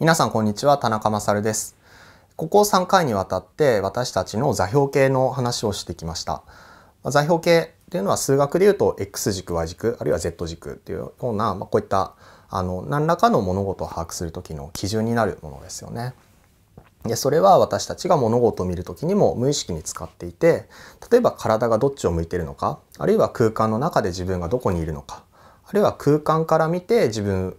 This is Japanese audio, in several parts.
皆さんこんにちは田中勝ですここ3回にわたって私たちの座標系の話をしてきました座標系というのは数学でいうと X 軸 Y 軸あるいは Z 軸っていうような、まあ、こういったあの何らかの物事を把握する時の基準になるものですよね。でそれは私たちが物事を見る時にも無意識に使っていて例えば体がどっちを向いてるのかあるいは空間の中で自分がどこにいるのかあるいは空間から見て自分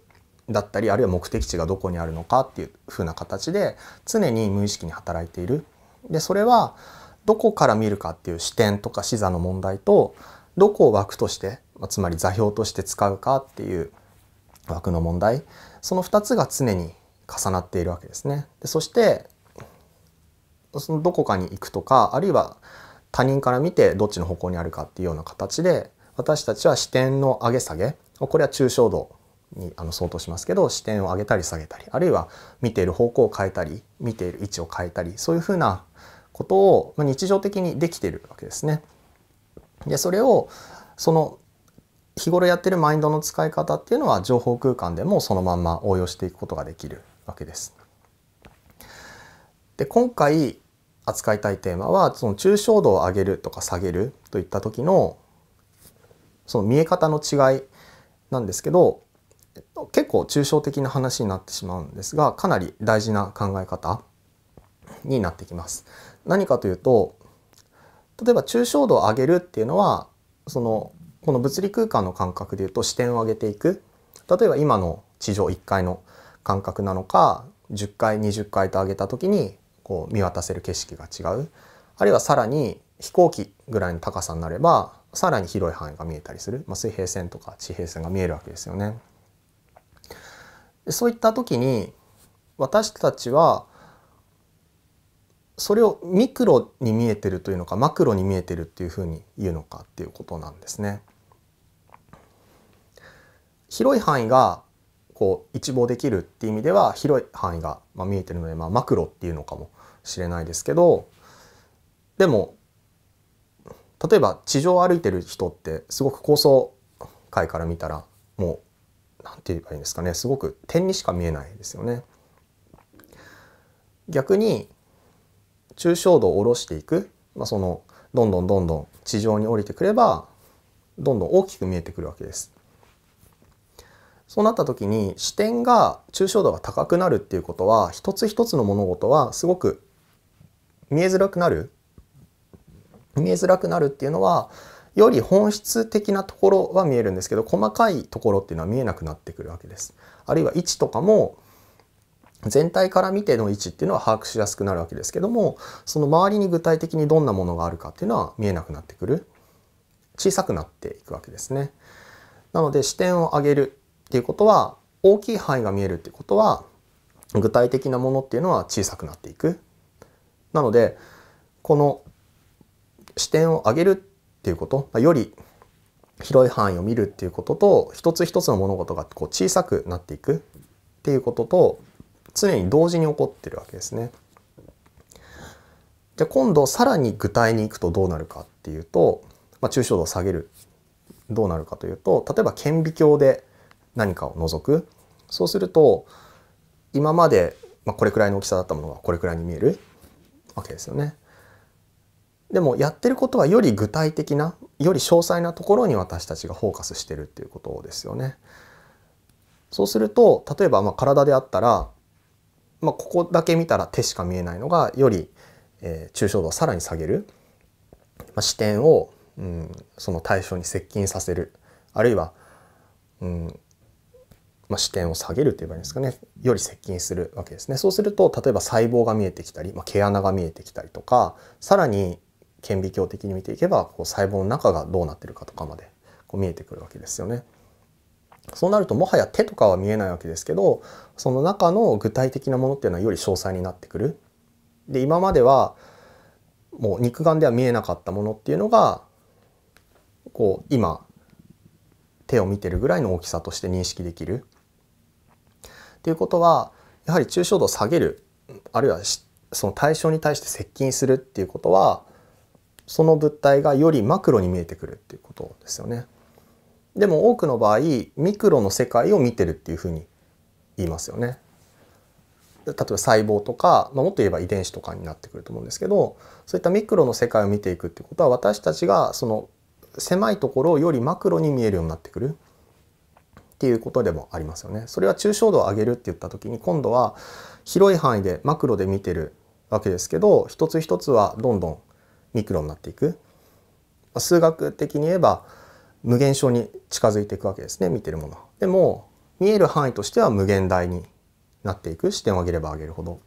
だったりあるいは目的地がどこにあるのかっていうふうな形で常に無意識に働いている。でそれはどこから見るかっていう視点とか視座の問題とどこを枠として、まあ、つまり座標として使うかっていう枠の問題その2つが常に重なっているわけですね。でそしてそのどこかに行くとかあるいは他人から見てどっちの方向にあるかっていうような形で私たちは視点の上げ下げこれは抽象度にあの相当しますけど視点を上げたり下げたりあるいは見ている方向を変えたり見ている位置を変えたりそういうふうなことを日常的にできてるわけですね。でそれをその日頃やってるマインドの使い方っていうのは情報空間でもそのまんま応用していくことができるわけです。で今回扱いたいテーマはその抽象度を上げるとか下げるといった時のその見え方の違いなんですけど結構抽象的な話になってしまうんですがかなり大事な考え方になってきます。何かというと例えば抽象度を上げるっていうのはそのこの物理空間の感覚でいうと視点を上げていく例えば今の地上1階の感覚なのか10階20階と上げた時にこう見渡せる景色が違うあるいはさらに飛行機ぐらいの高さになればさらに広い範囲が見えたりする、まあ、水平線とか地平線が見えるわけですよね。そういった時に私たちはそれをミクロに見えてるというのかマクロに見えてるっていうふうに言うのかっていうことなんですね。広い範囲がこう一望できるっていう意味では広い範囲がまあ見えてるので、まあ、マクロっていうのかもしれないですけどでも例えば地上を歩いてる人ってすごく高層階から見たらもう何て言えばいいんですかねすごく点にしか見えないですよね。逆に抽象度を下ろしていく、まあ、そのどんどんどんどん地上に降りてくればどんどん大きく見えてくるわけです。そうなった時に視点が抽象度が高くなるっていうことは一つ一つの物事はすごく見えづらくなる見えづらくなるっていうのはより本質的なところは見えるんですけど細かいところっていうのは見えなくなってくるわけです。あるいは位置とかも全体から見ての位置っていうのは把握しやすくなるわけですけどもその周りに具体的にどんなものがあるかっていうのは見えなくなってくる小さくなっていくわけですね。なので視点を上げるっていうことは大きい範囲が見えるっていうことは具体的なものっていうのは小さくなっていく。なのでこの視点を上げるっていうこと、まあ、より広い範囲を見るっていうことと一つ一つの物事がこう小さくなっていくっていうことと常に同時に起こってるわけですね。じゃあ今度さらに具体にいくとどうなるかっていうと、まあ、抽象度を下げるどうなるかというと例えば顕微鏡で何かを除くそうすると今までこれくらいの大きさだったものがこれくらいに見えるわけですよね。でもやってることはより具体的なより詳細なところに私たちがフォーカスしてるっていうことですよね。そうすると例えばまあ体であったら、まあ、ここだけ見たら手しか見えないのがより、えー、抽象度をさらに下げる、まあ、視点を、うん、その対象に接近させるあるいは、うんまあ、視点を下げると言えばいいんですかねより接近するわけですね。そうすると例えば細胞が見えてきたり、まあ、毛穴が見えてきたりとかさらに顕微鏡的に見ていけばこう細胞の中がどうなってるかとかまでこう見えてくるわけですよね。そうなるともはや手とかは見えないわけですけどその中の具体的なものっていうのはより詳細になってくる。で今まではもう肉眼では見えなかったものっていうのがこう今手を見てるぐらいの大きさとして認識できる。っていうことはやはり抽象度を下げるあるいはその対象に対して接近するっていうことはその物体がよりマクロに見えてくるっていうことですよね。でも多くの場合ミクロの世界を見てるっていうふうに言いますよね。例えば細胞とか、まあ、もっと言えば遺伝子とかになってくると思うんですけどそういったミクロの世界を見ていくってことは私たちがその狭いところをよりマクロに見えるようになってくるっていうことでもありますよね。それは抽象度を上げるって言った時に今度は広い範囲でマクロで見てるわけですけど一つ一つはどんどんミクロになっていく数学的に言えば無限小に近づいていくわけですね見てるものでも見える範囲としては無限大になっていく視点を上げれば上げるほど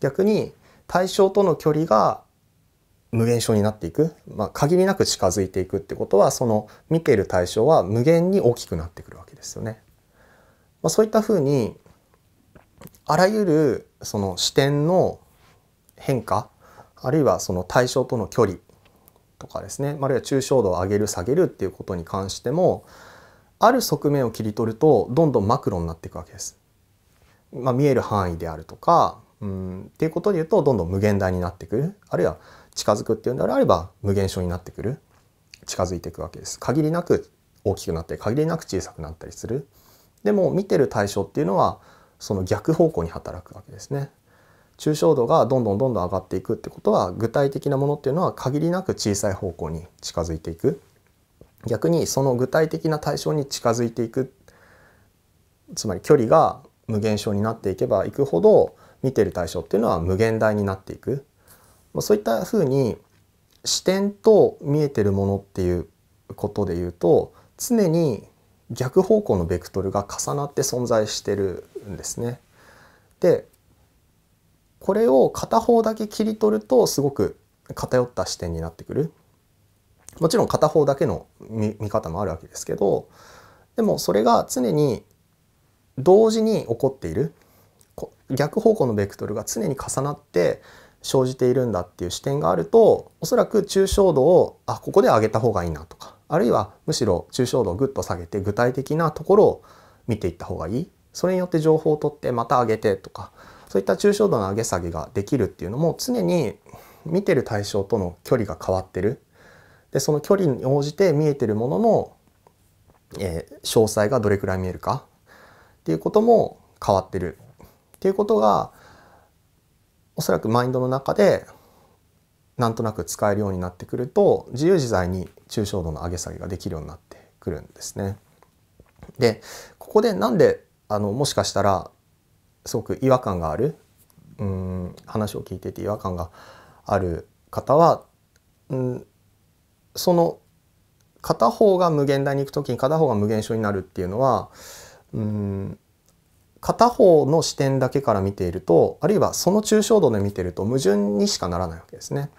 逆に対象との距離が無限小になっていく、まあ、限りなく近づいていくってことはその見ている対象は無限に大きくなってくるわけですよね。まあ、そういったふうにあらゆるその視点の変化あるいはその対象との距離とかですねあるいは抽象度を上げる下げるっていうことに関してもある側面を切り取るとどんどんマクロになっていくわけです。まあ、見える範囲であるとかうんっていうことで言うとどんどん無限大になってくるあるいは近づくっていうのであれば無限小になってくる近づいていくわけです。限りなく大きくなったり限りなく小さくなったりする。でも見てる対象っていうのはその逆方向に働くわけですね。抽象度がどんどんどんどん上がっていくってことは具体的なものっていうのは限りなく小さい方向に近づいていく逆にその具体的な対象に近づいていくつまり距離が無限小になっていけばいくほど見てる対象っていうのは無限大になっていく、まあ、そういったふうに視点と見えてるものっていうことで言うと常に逆方向のベクトルが重なって存在してるんですね。でこれを片方だけ切り取るとすごく偏った視点になってくるもちろん片方だけの見方もあるわけですけどでもそれが常に同時に起こっている逆方向のベクトルが常に重なって生じているんだっていう視点があるとおそらく抽象度をあここで上げた方がいいなとかあるいはむしろ抽象度をぐっと下げて具体的なところを見ていった方がいいそれによって情報を取ってまた上げてとかそういった抽象度の上げ下げができるっていうのも常に見てる対象との距離が変わってるでその距離に応じて見えてるものの、えー、詳細がどれくらい見えるかっていうことも変わってるっていうことがおそらくマインドの中でなんとなく使えるようになってくると自由自在に抽象度の上げ下げができるようになってくるんですね。でここでなんであのもしかしたらすごく違和感があるうん話を聞いてて違和感がある方は、うん、その片方が無限大に行く時に片方が無限小になるっていうのはうん片方の視点だけから見ているとあるいはその抽象度で見てると矛盾にしかならないわけですね。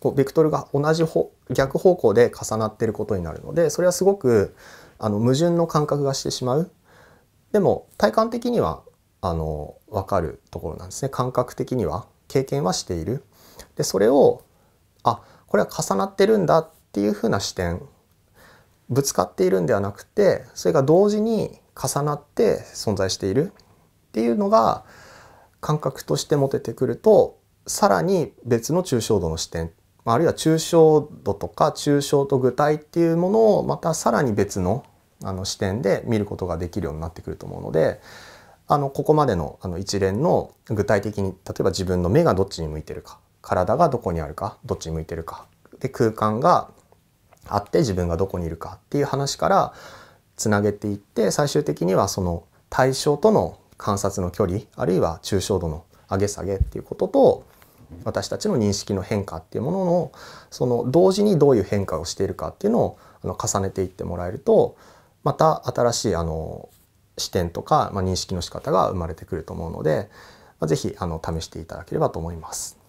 こうベクトルが同じ方逆方向で重なってることになるのでそれはすごくあの矛盾の感覚がしてしまうでも体感的にはあの分かるところなんですね感覚的には経験はしている。でそれをあこれは重なってるんだっていうふうな視点ぶつかっているんではなくてそれが同時に重なって存在しているっていうのが感覚として持ててくるとさらに別の抽象度の視点あるいは抽象度とか抽象と具体っていうものをまたさらに別のあの視点で見ることができるようになってくると思うのであのここまでのあの一連の具体的に例えば自分の目がどっちに向いてるか体がどこにあるかどっちに向いてるかで空間があって自分がどこにいるかっていう話からつなげていって最終的にはその対象との観察の距離あるいは抽象度の上げ下げっていうことと私たちの認識の変化っていうもののその同時にどういう変化をしているかっていうのをあの重ねていってもらえるとまた新しいあの視点とか、まあ、認識の仕方が生まれてくると思うので、まあ、是非あの試していただければと思います。